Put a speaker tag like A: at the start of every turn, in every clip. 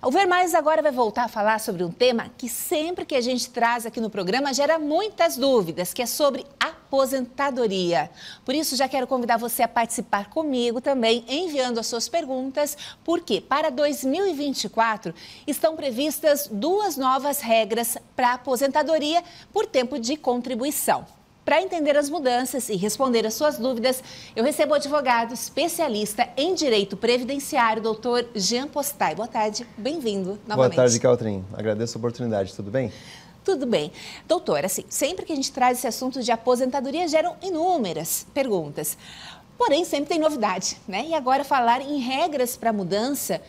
A: O Ver Mais agora vai voltar a falar sobre um tema que sempre que a gente traz aqui no programa gera muitas dúvidas, que é sobre aposentadoria. Por isso, já quero convidar você a participar comigo também, enviando as suas perguntas, porque para 2024 estão previstas duas novas regras para aposentadoria por tempo de contribuição. Para entender as mudanças e responder às suas dúvidas, eu recebo o advogado especialista em direito previdenciário, doutor Jean Postai. Boa tarde, bem-vindo novamente. Boa tarde,
B: Caltrin. Agradeço a oportunidade, tudo bem? Tudo bem. Doutor,
A: assim, sempre que a gente traz esse assunto de aposentadoria, geram inúmeras perguntas. Porém, sempre tem novidade, né? E agora falar em regras para mudança,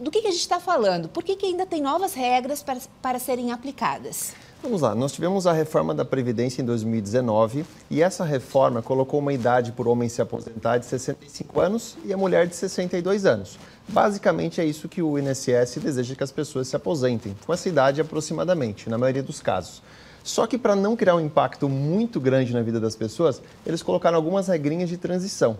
A: do que, que a gente está falando? Por que, que ainda tem novas regras para serem aplicadas?
B: Vamos lá, nós tivemos a reforma da Previdência em 2019 e essa reforma colocou uma idade para o homem se aposentar de 65 anos e a mulher de 62 anos. Basicamente é isso que o INSS deseja que as pessoas se aposentem, com essa idade aproximadamente, na maioria dos casos. Só que para não criar um impacto muito grande na vida das pessoas, eles colocaram algumas regrinhas de transição.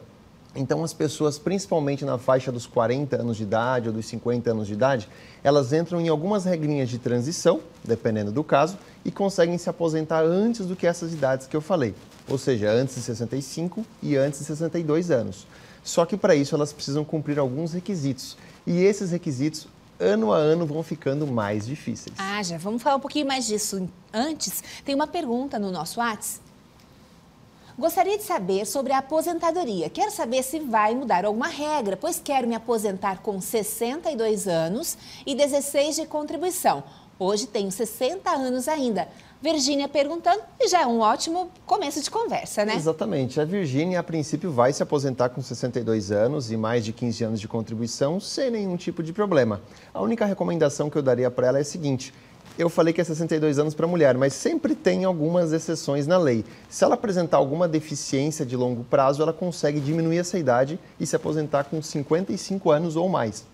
B: Então, as pessoas, principalmente na faixa dos 40 anos de idade ou dos 50 anos de idade, elas entram em algumas regrinhas de transição, dependendo do caso, e conseguem se aposentar antes do que essas idades que eu falei, ou seja, antes de 65 e antes de 62 anos. Só que para isso elas precisam cumprir alguns requisitos, e esses requisitos ano a ano vão ficando mais difíceis.
A: Ah, já vamos falar um pouquinho mais disso. Antes, tem uma pergunta no nosso WhatsApp Gostaria de saber sobre a aposentadoria. Quero saber se vai mudar alguma regra, pois quero me aposentar com 62 anos e 16 de contribuição. Hoje tenho 60 anos ainda. Virgínia perguntando, e já é um ótimo começo de conversa, né? Exatamente.
B: A Virgínia, a princípio, vai se aposentar com 62 anos e mais de 15 anos de contribuição sem nenhum tipo de problema. A única recomendação que eu daria para ela é a seguinte: eu falei que é 62 anos para mulher, mas sempre tem algumas exceções na lei. Se ela apresentar alguma deficiência de longo prazo, ela consegue diminuir essa idade e se aposentar com 55 anos ou mais.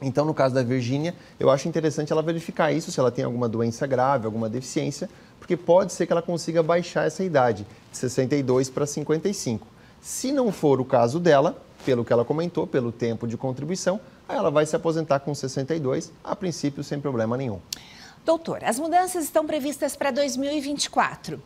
B: Então, no caso da Virgínia, eu acho interessante ela verificar isso, se ela tem alguma doença grave, alguma deficiência, porque pode ser que ela consiga baixar essa idade, de 62 para 55. Se não for o caso dela, pelo que ela comentou, pelo tempo de contribuição, aí ela vai se aposentar com 62, a princípio sem problema nenhum.
A: Doutor, as mudanças estão previstas para 2024.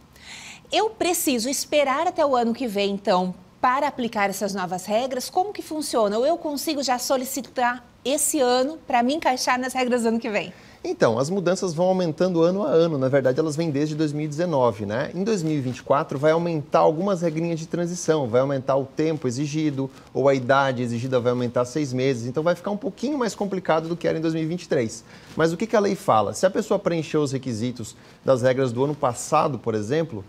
A: Eu preciso esperar até o ano que vem, então, para aplicar essas novas regras? Como que funciona? Ou eu consigo já solicitar esse ano para me encaixar nas regras do ano que vem?
B: Então, as mudanças vão aumentando ano a ano, na verdade elas vêm desde 2019, né? Em 2024 vai aumentar algumas regrinhas de transição, vai aumentar o tempo exigido, ou a idade exigida vai aumentar seis meses, então vai ficar um pouquinho mais complicado do que era em 2023. Mas o que, que a lei fala? Se a pessoa preencheu os requisitos das regras do ano passado, por exemplo,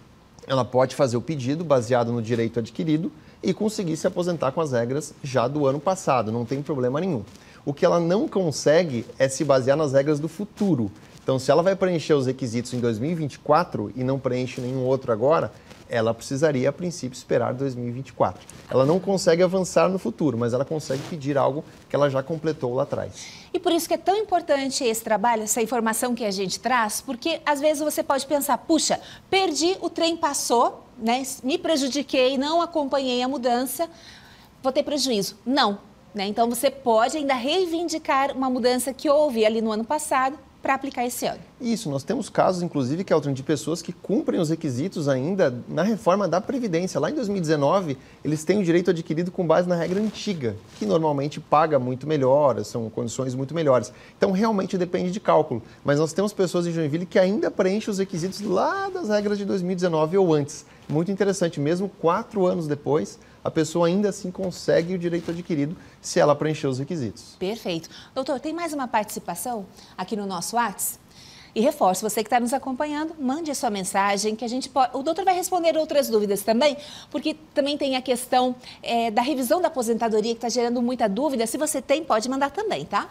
B: ela pode fazer o pedido baseado no direito adquirido e conseguir se aposentar com as regras já do ano passado, não tem problema nenhum. O que ela não consegue é se basear nas regras do futuro. Então, se ela vai preencher os requisitos em 2024 e não preenche nenhum outro agora, ela precisaria, a princípio, esperar 2024. Ela não consegue avançar no futuro, mas ela consegue pedir algo que ela já completou lá atrás.
A: E por isso que é tão importante esse trabalho, essa informação que a gente traz, porque às vezes você pode pensar, puxa, perdi, o trem passou, né? me prejudiquei, não acompanhei a mudança, vou ter prejuízo. Não, né? Então, você pode ainda reivindicar uma mudança que houve ali no ano passado para aplicar esse ano.
B: Isso, nós temos casos, inclusive, que é de pessoas que cumprem os requisitos ainda na reforma da Previdência. Lá em 2019, eles têm o direito adquirido com base na regra antiga, que normalmente paga muito melhor, são condições muito melhores. Então, realmente depende de cálculo. Mas nós temos pessoas em Joinville que ainda preenchem os requisitos lá das regras de 2019 ou antes. Muito interessante, mesmo quatro anos depois, a pessoa ainda assim consegue o direito adquirido se ela preencher os requisitos.
A: Perfeito. Doutor, tem mais uma participação aqui no nosso WhatsApp? E reforço, você que está nos acompanhando, mande a sua mensagem, que a gente pode... O doutor vai responder outras dúvidas também, porque também tem a questão é, da revisão da aposentadoria que está gerando muita dúvida. Se você tem, pode mandar também, tá?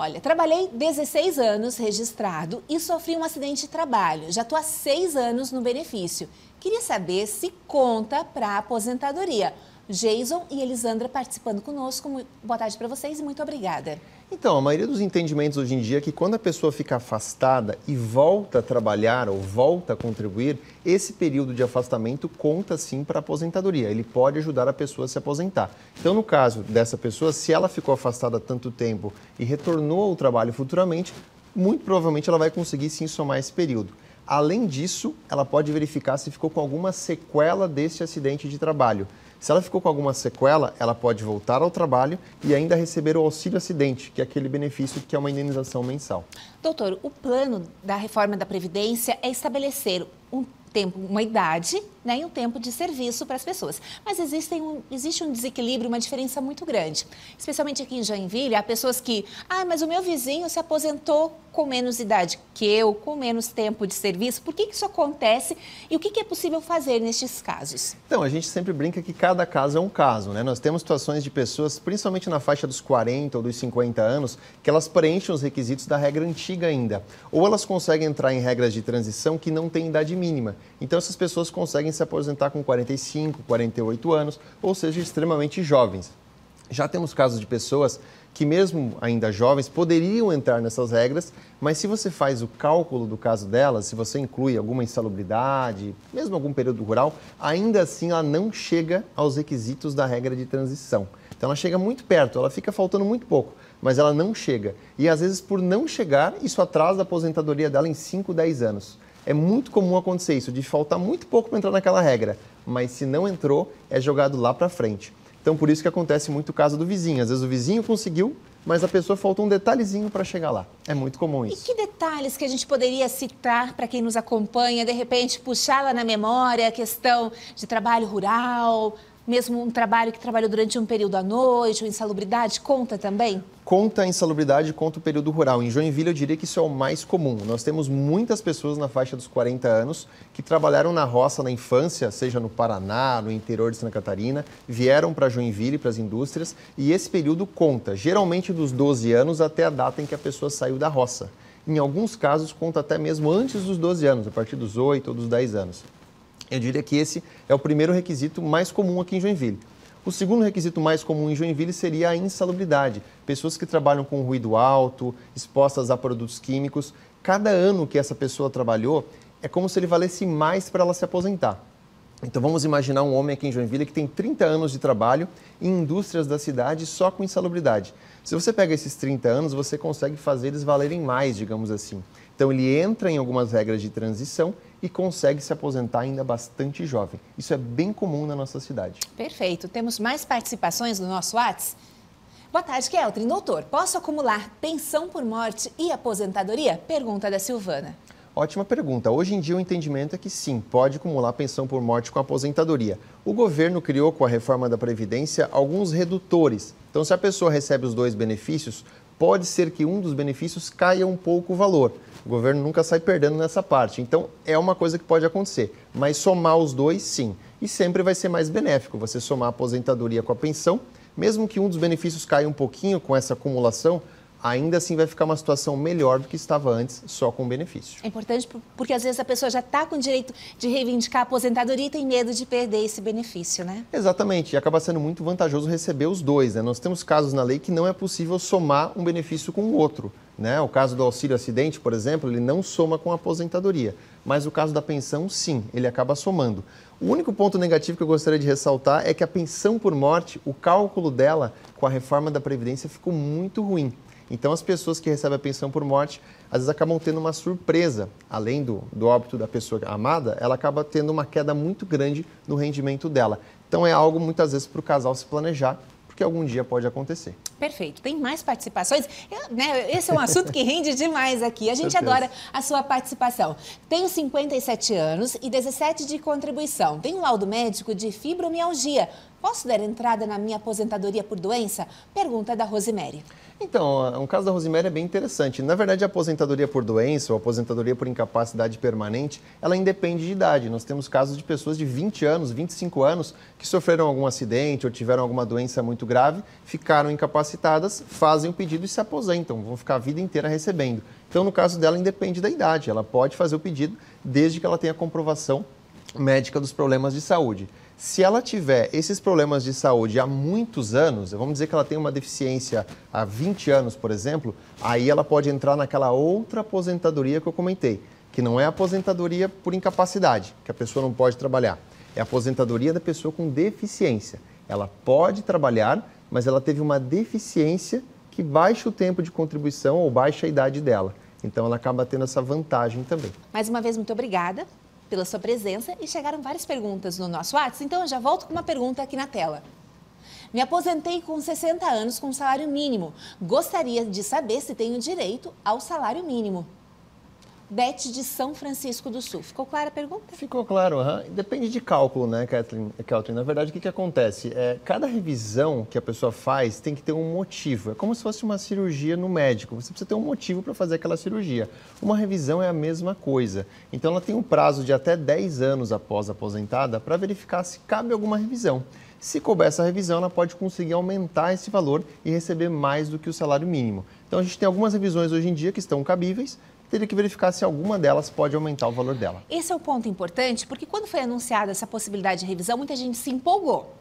A: Olha, trabalhei 16 anos registrado e sofri um acidente de trabalho. Já estou há seis anos no benefício. Queria saber se conta para a aposentadoria. Jason e Elisandra participando conosco. Boa tarde para vocês e muito obrigada.
B: Então, a maioria dos entendimentos hoje em dia é que quando a pessoa fica afastada e volta a trabalhar ou volta a contribuir, esse período de afastamento conta sim para a aposentadoria. Ele pode ajudar a pessoa a se aposentar. Então, no caso dessa pessoa, se ela ficou afastada tanto tempo e retornou ao trabalho futuramente, muito provavelmente ela vai conseguir sim somar esse período. Além disso, ela pode verificar se ficou com alguma sequela desse acidente de trabalho. Se ela ficou com alguma sequela, ela pode voltar ao trabalho e ainda receber o auxílio acidente, que é aquele benefício que é uma indenização mensal.
A: Doutor, o plano da reforma da Previdência é estabelecer um tempo, uma idade né, e um tempo de serviço para as pessoas. Mas existem um, existe um desequilíbrio, uma diferença muito grande. Especialmente aqui em Joinville, há pessoas que, ah, mas o meu vizinho se aposentou com menos idade que eu, com menos tempo de serviço. Por que, que isso acontece e o que, que é possível fazer nestes casos?
B: Então, a gente sempre brinca que cada caso é um caso, né? Nós temos situações de pessoas, principalmente na faixa dos 40 ou dos 50 anos, que elas preenchem os requisitos da regra antiga ainda. Ou elas conseguem entrar em regras de transição que não têm idade mínima. Então, essas pessoas conseguem se aposentar com 45, 48 anos, ou seja, extremamente jovens. Já temos casos de pessoas que, mesmo ainda jovens, poderiam entrar nessas regras, mas se você faz o cálculo do caso delas, se você inclui alguma insalubridade, mesmo algum período rural, ainda assim ela não chega aos requisitos da regra de transição. Então ela chega muito perto, ela fica faltando muito pouco, mas ela não chega. E às vezes, por não chegar, isso atrasa a aposentadoria dela em 5, 10 anos é muito comum acontecer isso, de faltar muito pouco para entrar naquela regra, mas se não entrou, é jogado lá para frente. Então, por isso que acontece muito o caso do vizinho. Às vezes o vizinho conseguiu, mas a pessoa faltou um detalhezinho para chegar lá. É muito comum isso.
A: E que detalhes que a gente poderia citar para quem nos acompanha, de repente puxá-la na memória, a questão de trabalho rural, mesmo um trabalho que trabalhou durante um período à noite, ou insalubridade, conta também?
B: Conta a insalubridade, conta o período rural. Em Joinville, eu diria que isso é o mais comum. Nós temos muitas pessoas na faixa dos 40 anos que trabalharam na roça na infância, seja no Paraná, no interior de Santa Catarina, vieram para Joinville, para as indústrias, e esse período conta, geralmente dos 12 anos até a data em que a pessoa saiu da roça. Em alguns casos, conta até mesmo antes dos 12 anos, a partir dos 8 ou dos 10 anos. Eu diria que esse é o primeiro requisito mais comum aqui em Joinville. O segundo requisito mais comum em Joinville seria a insalubridade. Pessoas que trabalham com ruído alto, expostas a produtos químicos. Cada ano que essa pessoa trabalhou, é como se ele valesse mais para ela se aposentar. Então vamos imaginar um homem aqui em Joinville que tem 30 anos de trabalho em indústrias da cidade só com insalubridade. Se você pega esses 30 anos, você consegue fazer eles valerem mais, digamos assim. Então ele entra em algumas regras de transição e consegue se aposentar ainda bastante jovem. Isso é bem comum na nossa cidade.
A: Perfeito. Temos mais participações no nosso WhatsApp? Boa tarde, Keltrin. Doutor, posso acumular pensão por morte e aposentadoria? Pergunta da Silvana.
B: Ótima pergunta. Hoje em dia o entendimento é que sim, pode acumular pensão por morte com aposentadoria. O governo criou com a reforma da Previdência alguns redutores. Então, se a pessoa recebe os dois benefícios, pode ser que um dos benefícios caia um pouco o valor. O governo nunca sai perdendo nessa parte. Então, é uma coisa que pode acontecer. Mas somar os dois, sim. E sempre vai ser mais benéfico você somar a aposentadoria com a pensão, mesmo que um dos benefícios caia um pouquinho com essa acumulação, ainda assim vai ficar uma situação melhor do que estava antes, só com benefício.
A: É importante porque às vezes a pessoa já está com direito de reivindicar a aposentadoria e tem medo de perder esse benefício, né?
B: Exatamente, e acaba sendo muito vantajoso receber os dois, né? Nós temos casos na lei que não é possível somar um benefício com o outro. Né? O caso do auxílio acidente, por exemplo, ele não soma com a aposentadoria, mas o caso da pensão, sim, ele acaba somando. O único ponto negativo que eu gostaria de ressaltar é que a pensão por morte, o cálculo dela com a reforma da Previdência ficou muito ruim. Então, as pessoas que recebem a pensão por morte, às vezes acabam tendo uma surpresa. Além do, do óbito da pessoa amada, ela acaba tendo uma queda muito grande no rendimento dela. Então, é algo muitas vezes para o casal se planejar, porque algum dia pode acontecer.
A: Perfeito. Tem mais participações. Eu, né, esse é um assunto que rende demais aqui. A gente adora a sua participação. Tenho 57 anos e 17 de contribuição. Tenho um laudo médico de fibromialgia. Posso dar entrada na minha aposentadoria por doença? Pergunta da Rosemary.
B: Então, um caso da Rosemary é bem interessante. Na verdade, a aposentadoria por doença ou aposentadoria por incapacidade permanente, ela independe de idade. Nós temos casos de pessoas de 20 anos, 25 anos, que sofreram algum acidente ou tiveram alguma doença muito grave, ficaram incapacitadas capacitadas fazem o pedido e se aposentam, vão ficar a vida inteira recebendo. Então, no caso dela, independe da idade, ela pode fazer o pedido desde que ela tenha comprovação médica dos problemas de saúde. Se ela tiver esses problemas de saúde há muitos anos, vamos dizer que ela tem uma deficiência há 20 anos, por exemplo, aí ela pode entrar naquela outra aposentadoria que eu comentei, que não é aposentadoria por incapacidade, que a pessoa não pode trabalhar. É a aposentadoria da pessoa com deficiência. Ela pode trabalhar mas ela teve uma deficiência que baixa o tempo de contribuição ou baixa a idade dela. Então ela acaba tendo essa vantagem também.
A: Mais uma vez, muito obrigada pela sua presença e chegaram várias perguntas no nosso WhatsApp, então eu já volto com uma pergunta aqui na tela. Me aposentei com 60 anos com salário mínimo. Gostaria de saber se tenho direito ao salário mínimo. Bet de São Francisco do Sul. Ficou clara a pergunta?
B: Ficou claro. Uhum. Depende de cálculo, né, Kathleen? Kathleen? Na verdade, o que, que acontece? É, cada revisão que a pessoa faz tem que ter um motivo. É como se fosse uma cirurgia no médico. Você precisa ter um motivo para fazer aquela cirurgia. Uma revisão é a mesma coisa. Então, ela tem um prazo de até 10 anos após a aposentada para verificar se cabe alguma revisão. Se couber essa revisão, ela pode conseguir aumentar esse valor e receber mais do que o salário mínimo. Então, a gente tem algumas revisões hoje em dia que estão cabíveis, teria que verificar se alguma delas pode aumentar o valor dela.
A: Esse é o ponto importante, porque quando foi anunciada essa possibilidade de revisão, muita gente se empolgou.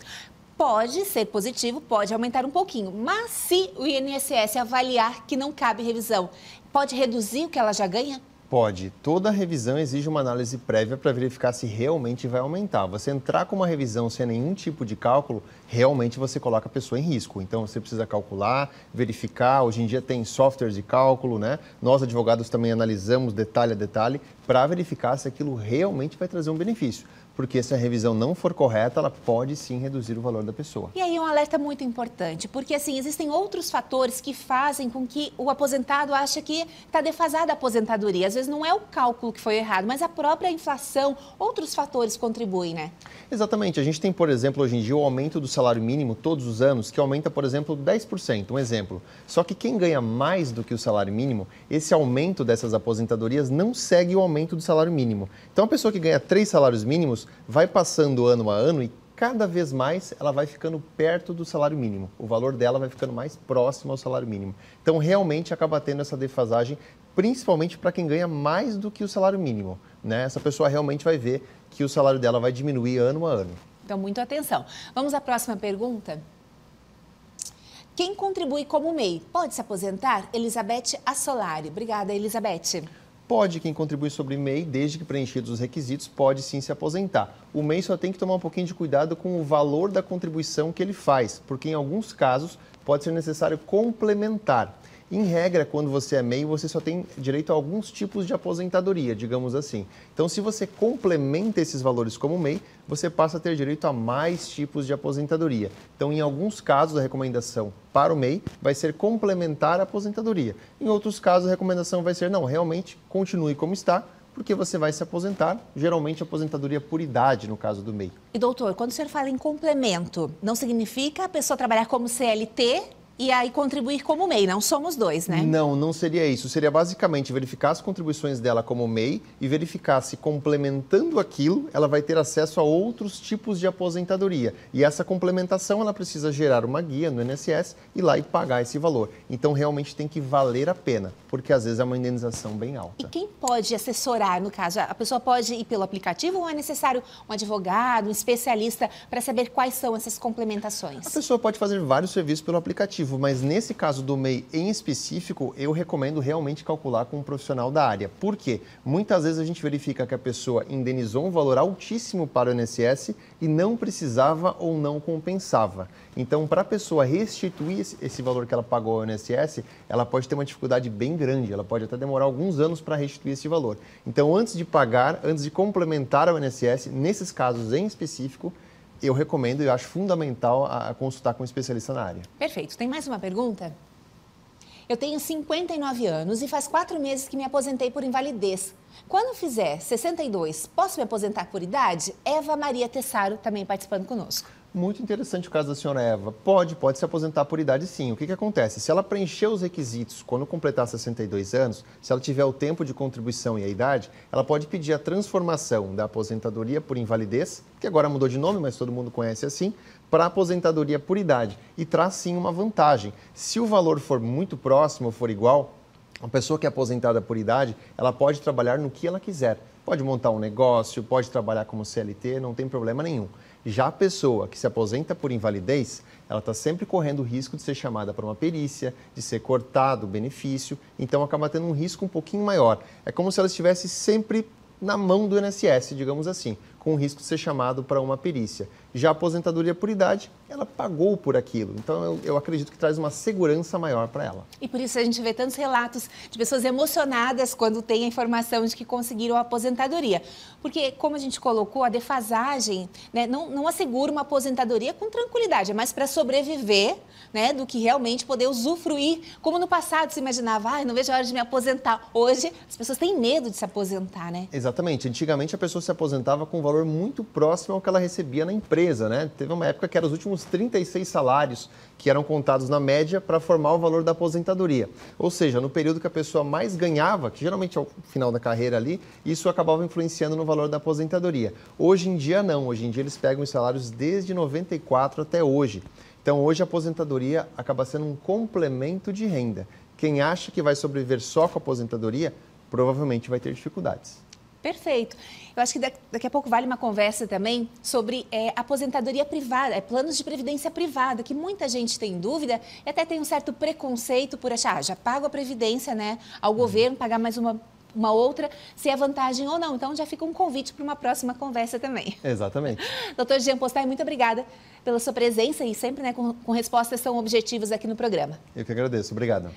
A: Pode ser positivo, pode aumentar um pouquinho, mas se o INSS avaliar que não cabe revisão, pode reduzir o que ela já ganha?
B: Pode. Toda revisão exige uma análise prévia para verificar se realmente vai aumentar. Você entrar com uma revisão sem nenhum tipo de cálculo, realmente você coloca a pessoa em risco. Então você precisa calcular, verificar. Hoje em dia tem softwares de cálculo, né? Nós advogados também analisamos detalhe a detalhe para verificar se aquilo realmente vai trazer um benefício porque se a revisão não for correta, ela pode sim reduzir o valor da pessoa.
A: E aí é um alerta muito importante, porque assim, existem outros fatores que fazem com que o aposentado ache que está defasada a aposentadoria. Às vezes não é o cálculo que foi errado, mas a própria inflação, outros fatores contribuem, né?
B: Exatamente. A gente tem, por exemplo, hoje em dia o aumento do salário mínimo todos os anos, que aumenta, por exemplo, 10%, um exemplo. Só que quem ganha mais do que o salário mínimo, esse aumento dessas aposentadorias não segue o aumento do salário mínimo. Então a pessoa que ganha três salários mínimos vai passando ano a ano e cada vez mais ela vai ficando perto do salário mínimo. O valor dela vai ficando mais próximo ao salário mínimo. Então, realmente acaba tendo essa defasagem, principalmente para quem ganha mais do que o salário mínimo. Né? Essa pessoa realmente vai ver que o salário dela vai diminuir ano a ano.
A: Então, muita atenção. Vamos à próxima pergunta? Quem contribui como MEI pode se aposentar? Elizabeth Assolari. Obrigada, Elizabeth.
B: Pode quem contribui sobre MEI, desde que preenchidos os requisitos, pode sim se aposentar. O MEI só tem que tomar um pouquinho de cuidado com o valor da contribuição que ele faz, porque em alguns casos pode ser necessário complementar. Em regra, quando você é MEI, você só tem direito a alguns tipos de aposentadoria, digamos assim. Então, se você complementa esses valores como MEI, você passa a ter direito a mais tipos de aposentadoria. Então, em alguns casos, a recomendação para o MEI vai ser complementar a aposentadoria. Em outros casos, a recomendação vai ser não, realmente continue como está, porque você vai se aposentar, geralmente aposentadoria por idade, no caso do MEI.
A: E doutor, quando o senhor fala em complemento, não significa a pessoa trabalhar como CLT e aí contribuir como MEI, não somos dois, né?
B: Não, não seria isso. Seria basicamente verificar as contribuições dela como MEI e verificar se complementando aquilo, ela vai ter acesso a outros tipos de aposentadoria. E essa complementação, ela precisa gerar uma guia no INSS e lá e pagar esse valor. Então, realmente tem que valer a pena, porque às vezes é uma indenização bem alta. E
A: quem pode assessorar, no caso? A pessoa pode ir pelo aplicativo ou é necessário um advogado, um especialista para saber quais são essas complementações?
B: A pessoa pode fazer vários serviços pelo aplicativo mas nesse caso do MEI em específico, eu recomendo realmente calcular com um profissional da área. Por quê? Muitas vezes a gente verifica que a pessoa indenizou um valor altíssimo para o INSS e não precisava ou não compensava. Então, para a pessoa restituir esse valor que ela pagou ao INSS, ela pode ter uma dificuldade bem grande, ela pode até demorar alguns anos para restituir esse valor. Então, antes de pagar, antes de complementar ao INSS, nesses casos em específico, eu recomendo e acho fundamental a, consultar com um especialista na área.
A: Perfeito. Tem mais uma pergunta? Eu tenho 59 anos e faz quatro meses que me aposentei por invalidez. Quando fizer 62, posso me aposentar por idade? Eva Maria Tessaro também participando conosco
B: muito interessante o caso da senhora Eva. Pode, pode se aposentar por idade sim. O que, que acontece? Se ela preencher os requisitos quando completar 62 anos, se ela tiver o tempo de contribuição e a idade, ela pode pedir a transformação da aposentadoria por invalidez, que agora mudou de nome, mas todo mundo conhece assim, para aposentadoria por idade. E traz sim uma vantagem. Se o valor for muito próximo ou for igual, uma pessoa que é aposentada por idade, ela pode trabalhar no que ela quiser. Pode montar um negócio, pode trabalhar como CLT, não tem problema nenhum. Já a pessoa que se aposenta por invalidez, ela está sempre correndo o risco de ser chamada para uma perícia, de ser cortado o benefício, então acaba tendo um risco um pouquinho maior. É como se ela estivesse sempre na mão do INSS, digamos assim, com o risco de ser chamado para uma perícia. Já a aposentadoria por idade, ela pagou por aquilo. Então, eu, eu acredito que traz uma segurança maior para ela.
A: E por isso a gente vê tantos relatos de pessoas emocionadas quando tem a informação de que conseguiram a aposentadoria. Porque, como a gente colocou, a defasagem né, não, não assegura uma aposentadoria com tranquilidade, é mais para sobreviver né, do que realmente poder usufruir. Como no passado se imaginava, ah, não vejo a hora de me aposentar. Hoje, as pessoas têm medo de se aposentar, né?
B: Exatamente. Antigamente, a pessoa se aposentava com um valor muito próximo ao que ela recebia na empresa empresa, né? Teve uma época que eram os últimos 36 salários que eram contados na média para formar o valor da aposentadoria. Ou seja, no período que a pessoa mais ganhava, que geralmente é o final da carreira ali, isso acabava influenciando no valor da aposentadoria. Hoje em dia não, hoje em dia eles pegam os salários desde 94 até hoje. Então hoje a aposentadoria acaba sendo um complemento de renda. Quem acha que vai sobreviver só com a aposentadoria, provavelmente vai ter dificuldades.
A: Perfeito. Eu acho que daqui a pouco vale uma conversa também sobre é, aposentadoria privada, é, planos de previdência privada, que muita gente tem dúvida e até tem um certo preconceito por achar, ah, já pago a previdência né, ao uhum. governo, pagar mais uma, uma outra, se é vantagem ou não. Então já fica um convite para uma próxima conversa também.
B: Exatamente.
A: Doutor Jean Postar, muito obrigada pela sua presença e sempre né, com, com respostas tão objetivas aqui no programa.
B: Eu que agradeço. Obrigado.